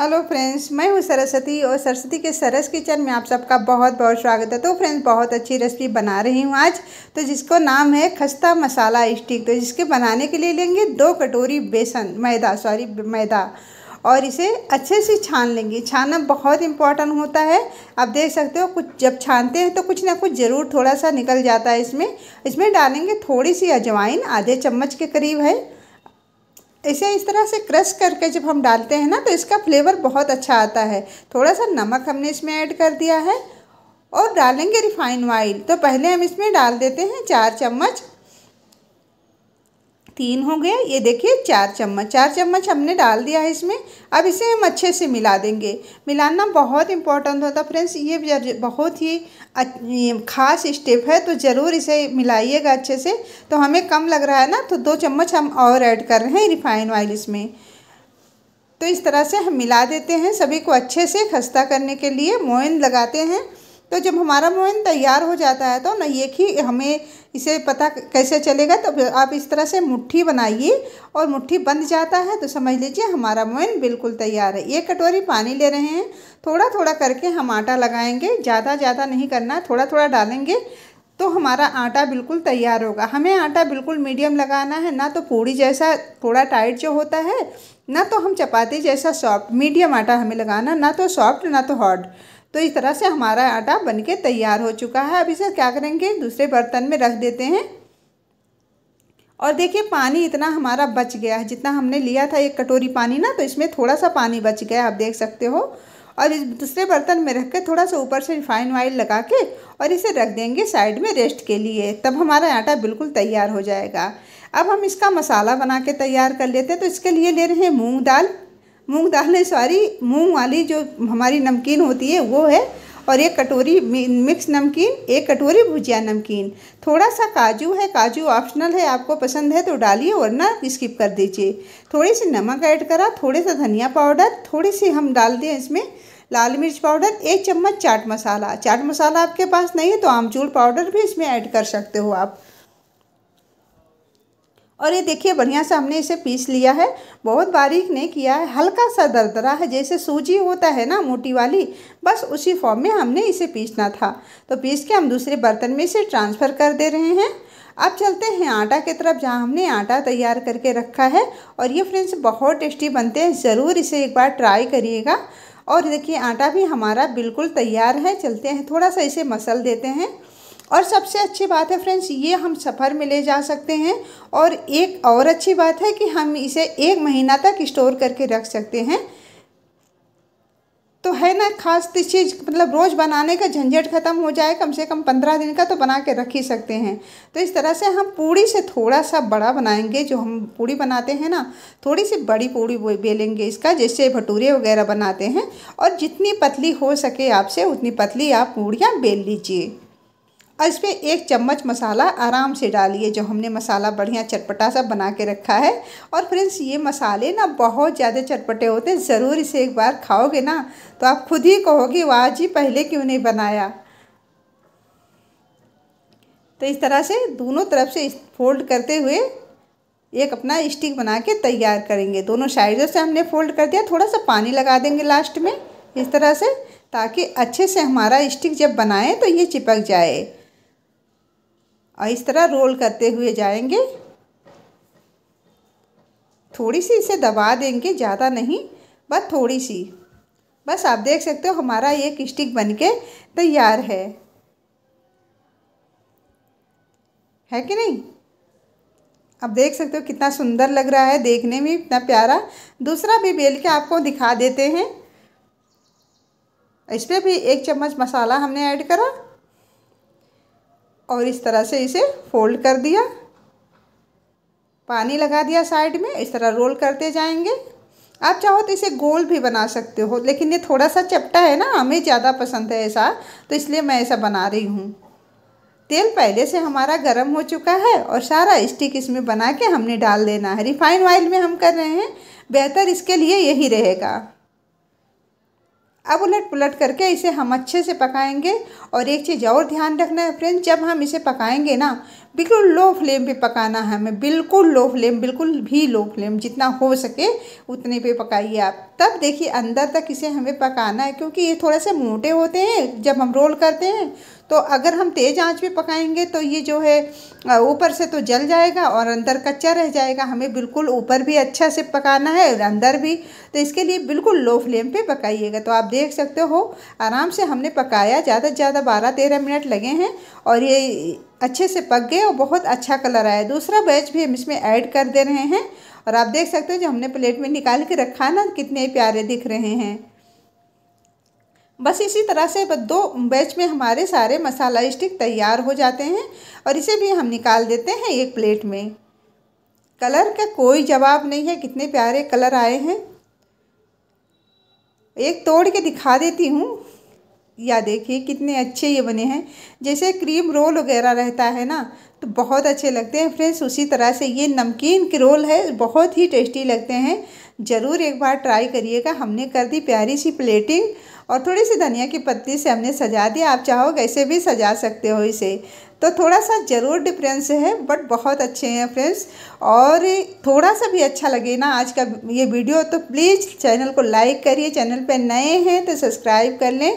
hello friends मैं हूँ सरस्वती और सरस्वती के सरस किचन में आप सबका बहुत बहुत स्वागत है तो फ्रेंड्स बहुत अच्छी रेसिपी बना रही हूँ आज तो जिसको नाम है खस्ता मसाला स्टिक तो जिसके बनाने के लिए लेंगे दो कटोरी बेसन मैदा सॉरी मैदा और इसे अच्छे से छान लेंगे छानना बहुत इम्पॉर्टेंट होता है आप देख सकते हो कुछ जब छानते हैं तो कुछ ना कुछ ज़रूर थोड़ा सा निकल जाता है इसमें इसमें डालेंगे थोड़ी सी अजवाइन आधे चम्मच के करीब है इसे इस तरह से क्रश करके जब हम डालते हैं ना तो इसका फ्लेवर बहुत अच्छा आता है थोड़ा सा नमक हमने इसमें ऐड कर दिया है और डालेंगे रिफाइन ऑयल तो पहले हम इसमें डाल देते हैं चार चम्मच तीन हो गए ये देखिए चार चम्मच चार चम्मच हमने डाल दिया है इसमें अब इसे हम अच्छे से मिला देंगे मिलाना बहुत इम्पॉर्टेंट होता है फ्रेंड्स ये बहुत ही ख़ास स्टेप है तो ज़रूर इसे मिलाइएगा अच्छे से तो हमें कम लग रहा है ना तो दो चम्मच हम और ऐड कर रहे हैं रिफाइन ऑयल इसमें तो इस तरह से हम मिला देते हैं सभी को अच्छे से खस्ता करने के लिए मोइन लगाते हैं तो जब हमारा मोइन तैयार हो जाता है तो ना ये कि हमें इसे पता कैसे चलेगा तो आप इस तरह से मुट्ठी बनाइए और मुट्ठी बंद जाता है तो समझ लीजिए हमारा मोइन बिल्कुल तैयार है एक कटोरी पानी ले रहे हैं थोड़ा थोड़ा करके हम आटा लगाएंगे ज़्यादा ज़्यादा नहीं करना थोड़ा थोड़ा डालेंगे तो हमारा आटा बिल्कुल तैयार होगा हमें आटा बिल्कुल मीडियम लगाना है ना तो पूड़ी जैसा थोड़ा टाइट जो होता है ना तो हम चपाती जैसा सॉफ्ट मीडियम आटा हमें लगाना ना तो सॉफ्ट ना तो हॉट तो इस तरह से हमारा आटा बनके तैयार हो चुका है अब इसे क्या करेंगे दूसरे बर्तन में रख देते हैं और देखिए पानी इतना हमारा बच गया है जितना हमने लिया था एक कटोरी पानी ना तो इसमें थोड़ा सा पानी बच गया आप देख सकते हो और इस दूसरे बर्तन में रख के थोड़ा सा ऊपर से रिफाइन ऑयल लगा के और इसे रख देंगे साइड में रेस्ट के लिए तब हमारा आटा बिल्कुल तैयार हो जाएगा अब हम इसका मसाला बना के तैयार कर लेते हैं तो इसके लिए ले रहे हैं मूँग दाल मूंग दाल में सॉरी मूंग वाली जो हमारी नमकीन होती है वो है और एक कटोरी मिक्स नमकीन एक कटोरी भुजिया नमकीन थोड़ा सा काजू है काजू ऑप्शनल है आपको पसंद है तो डालिए वरना स्किप कर दीजिए थोड़ी सी नमक ऐड करा थोड़े सा धनिया पाउडर थोड़ी सी हम डाल दें इसमें लाल मिर्च पाउडर एक चम्मच चाट मसाला चाट मसाला आपके पास नहीं है तो आमचूर पाउडर भी इसमें ऐड कर सकते हो आप और ये देखिए बढ़िया से हमने इसे पीस लिया है बहुत बारीक नहीं किया है हल्का सा दरदरा है जैसे सूजी होता है ना मोटी वाली बस उसी फॉर्म में हमने इसे पीसना था तो पीस के हम दूसरे बर्तन में इसे ट्रांसफ़र कर दे रहे हैं अब चलते हैं आटा की तरफ जहाँ हमने आटा तैयार करके रखा है और ये फ्रेंड्स बहुत टेस्टी बनते हैं ज़रूर इसे एक बार ट्राई करिएगा और देखिए आटा भी हमारा बिल्कुल तैयार है चलते हैं थोड़ा सा इसे मसल देते हैं और सबसे अच्छी बात है फ्रेंड्स ये हम सफ़र में ले जा सकते हैं और एक और अच्छी बात है कि हम इसे एक महीना तक स्टोर करके रख सकते हैं तो है ना खास तो चीज़ मतलब रोज़ बनाने का झंझट ख़त्म हो जाए कम से कम पंद्रह दिन का तो बना के रख ही सकते हैं तो इस तरह से हम पूड़ी से थोड़ा सा बड़ा बनाएंगे जो हम पूड़ी बनाते हैं ना थोड़ी सी बड़ी पूड़ी बेलेंगे इसका जैसे भटूरे वगैरह बनाते हैं और जितनी पतली हो सके आपसे उतनी पतली आप पूड़ियाँ बेल लीजिए और इस पर एक चम्मच मसाला आराम से डालिए जो हमने मसाला बढ़िया चटपटा सा बना के रखा है और फ्रेंड्स ये मसाले ना बहुत ज़्यादा चटपटे होते हैं ज़रूर इसे एक बार खाओगे ना तो आप खुद ही कहोगे वाह जी पहले क्यों नहीं बनाया तो इस तरह से दोनों तरफ से फोल्ड करते हुए एक अपना स्टिक बना के तैयार करेंगे दोनों साइडों से हमने फोल्ड कर दिया थोड़ा सा पानी लगा देंगे लास्ट में इस तरह से ताकि अच्छे से हमारा स्टिक जब बनाएं तो ये चिपक जाए और इस तरह रोल करते हुए जाएंगे थोड़ी सी इसे दबा देंगे ज़्यादा नहीं बस थोड़ी सी बस आप देख सकते हो हमारा एक स्टिक के तैयार है है कि नहीं आप देख सकते हो कितना सुंदर लग रहा है देखने में इतना प्यारा दूसरा भी बेल के आपको दिखा देते हैं इस पर भी एक चम्मच मसाला हमने ऐड करा और इस तरह से इसे फोल्ड कर दिया पानी लगा दिया साइड में इस तरह रोल करते जाएंगे आप चाहो तो इसे गोल भी बना सकते हो लेकिन ये थोड़ा सा चपटा है ना हमें ज़्यादा पसंद है ऐसा तो इसलिए मैं ऐसा बना रही हूँ तेल पहले से हमारा गर्म हो चुका है और सारा स्टिक इसमें बना के हमने डाल देना है रिफाइंड ऑयल में हम कर रहे हैं बेहतर इसके लिए यही रहेगा अब उलट पुलट करके इसे हम अच्छे से पकाएंगे और एक चीज़ और ध्यान रखना है फ्रेंड्स जब हम इसे पकाएंगे ना बिल्कुल लो फ्लेम पे पकाना है हमें बिल्कुल लो फ्लेम बिल्कुल भी लो फ्लेम जितना हो सके उतने पे पकाइए आप तब देखिए अंदर तक इसे हमें पकाना है क्योंकि ये थोड़ा से मोटे होते हैं जब हम रोल करते हैं तो अगर हम तेज़ आंच पे पकाएंगे तो ये जो है ऊपर से तो जल जाएगा और अंदर कच्चा रह जाएगा हमें बिल्कुल ऊपर भी अच्छा से पकाना है और अंदर भी तो इसके लिए बिल्कुल लो फ्लेम पे पकाइएगा तो आप देख सकते हो आराम से हमने पकाया ज़्यादा से ज़्यादा बारह तेरह मिनट लगे हैं और ये अच्छे से पक गए और बहुत अच्छा कलर आया दूसरा बैच भी हम इसमें ऐड कर दे रहे हैं और आप देख सकते हो जो हमने प्लेट में निकाल के रखा ना कितने प्यारे दिख रहे हैं बस इसी तरह से दो बैच में हमारे सारे मसाला स्टिक तैयार हो जाते हैं और इसे भी हम निकाल देते हैं एक प्लेट में कलर का कोई जवाब नहीं है कितने प्यारे कलर आए हैं एक तोड़ के दिखा देती हूँ या देखिए कितने अच्छे ये बने हैं जैसे क्रीम रोल वगैरह रहता है ना तो बहुत अच्छे लगते हैं फ्रेंड्स उसी तरह से ये नमकीन के रोल है बहुत ही टेस्टी लगते हैं ज़रूर एक बार ट्राई करिएगा हमने कर दी प्यारी सी प्लेटिंग और थोड़ी सी धनिया की पत्ती से हमने सजा दिया आप चाहो ऐसे भी सजा सकते हो इसे तो थोड़ा सा ज़रूर डिफरेंस है बट बहुत अच्छे हैं फ्रेंड्स और थोड़ा सा भी अच्छा लगे ना आज का ये वीडियो तो प्लीज़ चैनल को लाइक करिए चैनल पर नए हैं तो सब्सक्राइब कर लें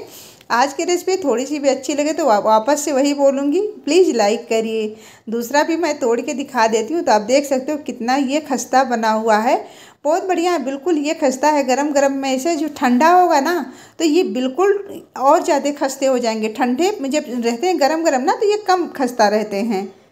आज की रेसिपी थोड़ी सी भी अच्छी लगे तो वापस से वही बोलूँगी प्लीज़ लाइक करिए दूसरा भी मैं तोड़ के दिखा देती हूँ तो आप देख सकते हो कितना ये खस्ता बना हुआ है बहुत बढ़िया बिल्कुल ये खस्ता है गरम गरम में ऐसे जो ठंडा होगा ना तो ये बिल्कुल और ज़्यादा खस्ते हो जाएंगे ठंडे जब रहते हैं गरम गरम ना तो ये कम खस्ता रहते हैं